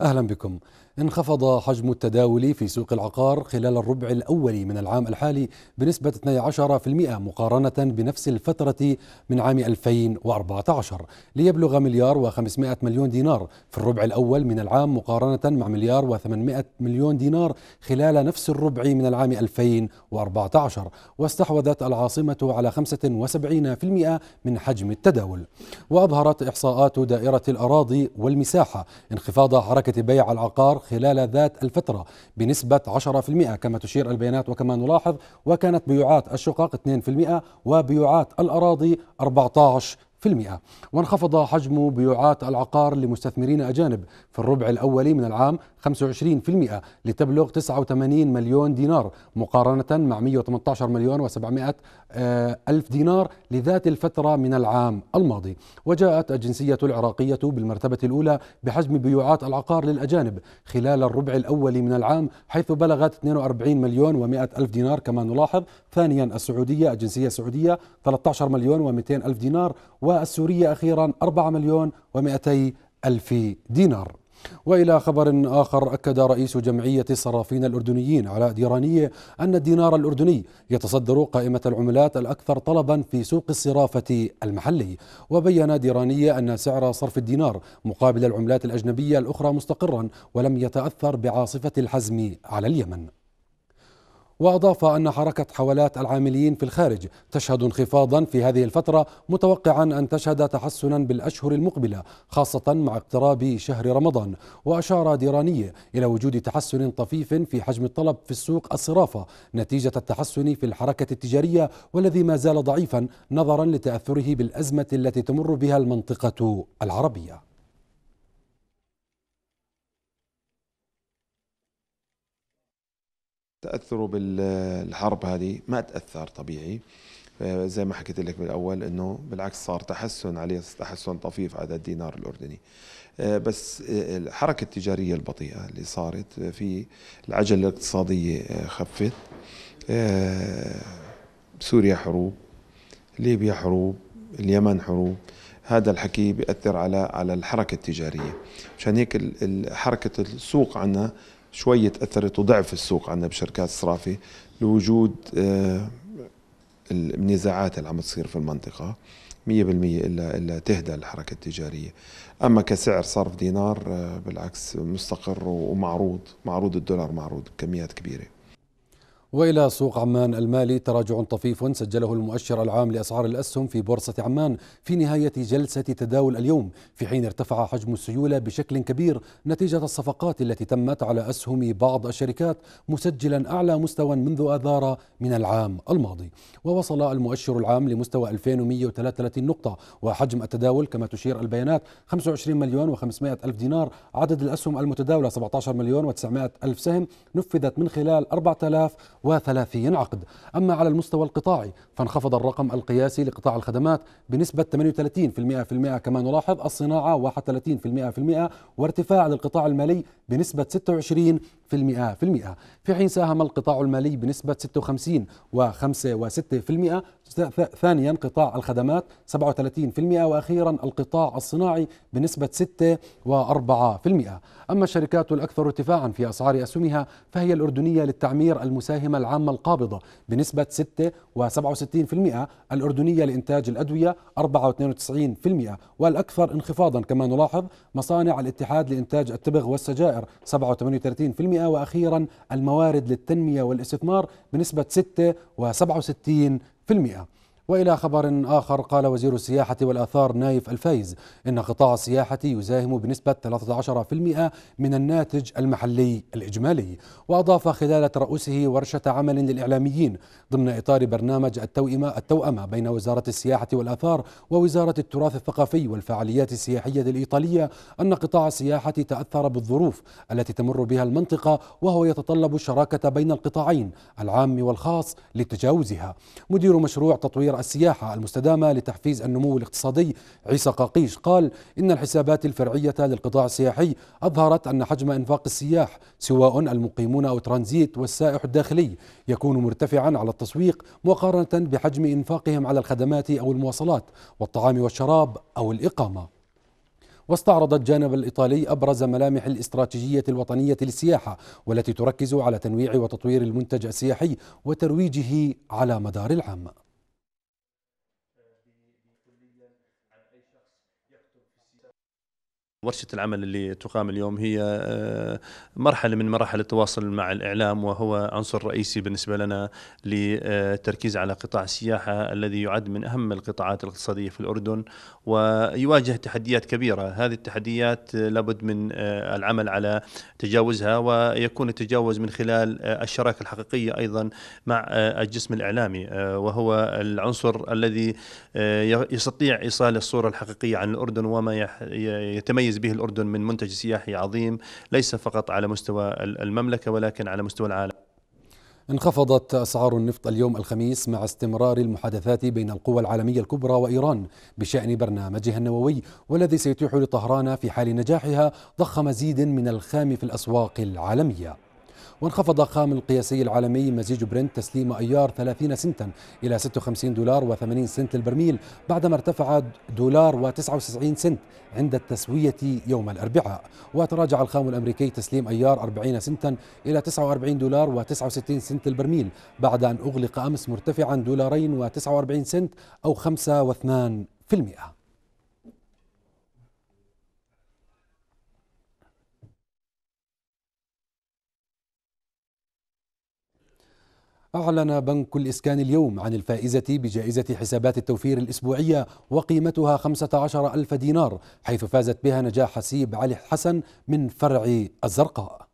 أهلا بكم انخفض حجم التداول في سوق العقار خلال الربع الأول من العام الحالي بنسبة 12% مقارنة بنفس الفترة من عام 2014 ليبلغ مليار و500 مليون دينار في الربع الأول من العام مقارنة مع مليار و800 مليون دينار خلال نفس الربع من العام 2014 واستحوذت العاصمة على 75% من حجم التداول وأظهرت إحصاءات دائرة الأراضي والمساحة انخفاض حركة بيع العقار خلال ذات الفترة بنسبة 10% كما تشير البيانات وكما نلاحظ وكانت بيوعات الشقق 2% وبيوعات الأراضي 14% وانخفض حجم بيوعات العقار لمستثمرين أجانب في الربع الأول من العام 25% لتبلغ 89 مليون دينار مقارنة مع 118 مليون و700 آه، ألف دينار لذات الفترة من العام الماضي وجاءت الجنسية العراقية بالمرتبة الأولى بحجم بيوعات العقار للأجانب خلال الربع الأول من العام حيث بلغت 42 مليون و100 ألف دينار كما نلاحظ ثانيا السعودية الجنسية السعودية 13 مليون و200 ألف دينار و والسورية أخيرا 4 مليون و200 ألف دينار والى خبر اخر اكد رئيس جمعيه الصرافين الاردنيين علاء ديرانيه ان الدينار الاردني يتصدر قائمه العملات الاكثر طلبا في سوق الصرافه المحلي وبين ديرانيه ان سعر صرف الدينار مقابل العملات الاجنبيه الاخرى مستقرا ولم يتاثر بعاصفه الحزم على اليمن وأضاف أن حركة حوالات العاملين في الخارج تشهد انخفاضا في هذه الفترة متوقعا أن تشهد تحسنا بالأشهر المقبلة خاصة مع اقتراب شهر رمضان وأشار ديرانية إلى وجود تحسن طفيف في حجم الطلب في السوق الصرافة نتيجة التحسن في الحركة التجارية والذي ما زال ضعيفا نظرا لتأثره بالأزمة التي تمر بها المنطقة العربية تاثره بالحرب هذه ما تاثر طبيعي زي ما حكيت لك بالاول انه بالعكس صار تحسن عليه تحسن طفيف على الدينار الاردني بس الحركه التجاريه البطيئه اللي صارت في العجله الاقتصاديه خفت سوريا حروب ليبيا حروب اليمن حروب هذا الحكي بيأثر على على الحركة التجارية مشان هيك حركة السوق عندنا شوية تأثرت وضعف السوق عندنا بشركات الصرافة لوجود آه، النزاعات اللي عم تصير في المنطقة 100% إلا, إلا تهدى الحركة التجارية أما كسعر صرف دينار آه، بالعكس مستقر ومعروض معروض الدولار معروض بكميات كبيرة وإلى سوق عمان المالي تراجع طفيف سجله المؤشر العام لأسعار الأسهم في بورصة عمان في نهاية جلسة تداول اليوم في حين ارتفع حجم السيولة بشكل كبير نتيجة الصفقات التي تمت على أسهم بعض الشركات مسجلا أعلى مستوى منذ آذار من العام الماضي ووصل المؤشر العام لمستوى 2133 نقطة وحجم التداول كما تشير البيانات 25 مليون و500 ألف دينار عدد الأسهم المتداولة 17 مليون و900 ألف سهم نفذت من خلال 4000 وثلاثين عقد أما على المستوى القطاعي فانخفض الرقم القياسي لقطاع الخدمات بنسبة 38% كما نلاحظ الصناعة 31% وارتفاع للقطاع المالي بنسبة 26% في حين ساهم القطاع المالي بنسبة 56 و5 و6% ثانيا قطاع الخدمات 37% وأخيرا القطاع الصناعي بنسبة 6.4% أما الشركات الأكثر ارتفاعا في أسعار أسهمها فهي الأردنية للتعمير المساهمة العامة القابضة بنسبة 6.67% الأردنية لإنتاج الأدوية 4.92% والأكثر انخفاضا كما نلاحظ مصانع الاتحاد لإنتاج التبغ والسجائر 37% وأخيرا الموارد للتنمية والاستثمار بنسبة 6 و67 في المئة والى خبر اخر قال وزير السياحه والاثار نايف الفايز ان قطاع السياحه يساهم بنسبه 13% من الناتج المحلي الاجمالي واضاف خلال ترأسه ورشه عمل للاعلاميين ضمن اطار برنامج التوئمه التوأمه بين وزاره السياحه والاثار ووزاره التراث الثقافي والفعاليات السياحيه الايطاليه ان قطاع السياحه تاثر بالظروف التي تمر بها المنطقه وهو يتطلب الشراكه بين القطاعين العام والخاص لتجاوزها مدير مشروع تطوير السياحة المستدامة لتحفيز النمو الاقتصادي عيسى قاقيش قال إن الحسابات الفرعية للقطاع السياحي أظهرت أن حجم إنفاق السياح سواء المقيمون أو ترانزيت والسائح الداخلي يكون مرتفعا على التسويق مقارنة بحجم إنفاقهم على الخدمات أو المواصلات والطعام والشراب أو الإقامة واستعرض الجانب الإيطالي أبرز ملامح الاستراتيجية الوطنية للسياحة والتي تركز على تنويع وتطوير المنتج السياحي وترويجه على مدار العام أي شخص يكتب في السياسة ورشة العمل اللي تقام اليوم هي آه، مرحلة من مراحل التواصل مع الإعلام وهو عنصر رئيسي بالنسبة لنا للتركيز على قطاع السياحة الذي يعد من أهم القطاعات الاقتصادية في الأردن ويواجه تحديات كبيرة هذه التحديات آه، لابد من آه، العمل على تجاوزها ويكون التجاوز من خلال الشراكة الحقيقية أيضا مع الجسم الإعلامي وهو العنصر الذي يستطيع إيصال الصورة الحقيقية عن الأردن وما يتميز تتميز به الأردن من منتج سياحي عظيم ليس فقط على مستوى المملكة ولكن على مستوى العالم انخفضت أسعار النفط اليوم الخميس مع استمرار المحادثات بين القوى العالمية الكبرى وإيران بشأن برنامجها النووي والذي سيتيح لطهران في حال نجاحها ضخ مزيد من الخام في الأسواق العالمية وانخفض خام القياسي العالمي مزيج برنت تسليم أيار 30 سنتا إلى 56 دولار و80 سنت للبرميل بعدما ارتفع دولار و99 سنت عند التسوية يوم الأربعاء وتراجع الخام الأمريكي تسليم أيار 40 سنتا إلى 49 دولار و69 سنت للبرميل بعد أن أغلق أمس مرتفعا دولارين و49 سنت أو 5.2% أعلن بنك الإسكان اليوم عن الفائزة بجائزة حسابات التوفير الأسبوعية وقيمتها 15 ألف دينار حيث فازت بها نجاح حسيب علي حسن من فرع الزرقاء